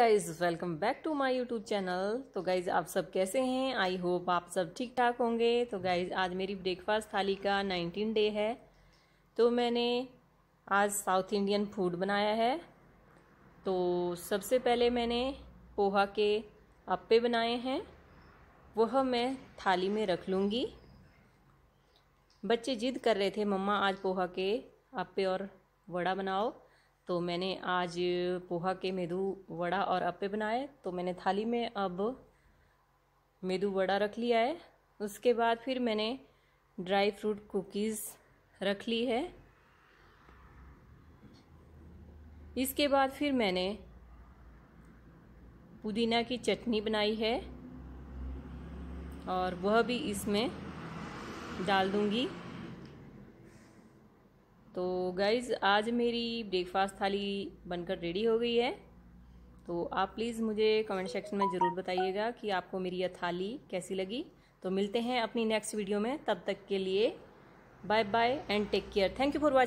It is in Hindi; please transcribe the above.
guys welcome back to my YouTube channel तो गाइज़ आप सब कैसे हैं आई होप आप सब ठीक ठाक होंगे तो गाइज़ आज मेरी ब्रेकफास्ट थाली का नाइनटीन डे है तो मैंने आज साउथ इंडियन फूड बनाया है तो सबसे पहले मैंने पोहा के अप्पे बनाए हैं वह मैं थाली में रख लूँगी बच्चे जिद कर रहे थे मम्मा आज पोहा के अप्पे और वड़ा बनाओ तो मैंने आज पोहा के मेदू वड़ा और अप्पे बनाए तो मैंने थाली में अब मेदू वड़ा रख लिया है उसके बाद फिर मैंने ड्राई फ्रूट कुकीज़ रख ली है इसके बाद फिर मैंने पुदीना की चटनी बनाई है और वह भी इसमें डाल दूंगी तो गाइज़ आज मेरी ब्रेकफास्ट थाली बनकर रेडी हो गई है तो आप प्लीज़ मुझे कमेंट सेक्शन में ज़रूर बताइएगा कि आपको मेरी यह थाली कैसी लगी तो मिलते हैं अपनी नेक्स्ट वीडियो में तब तक के लिए bye bye and take care thank you for watching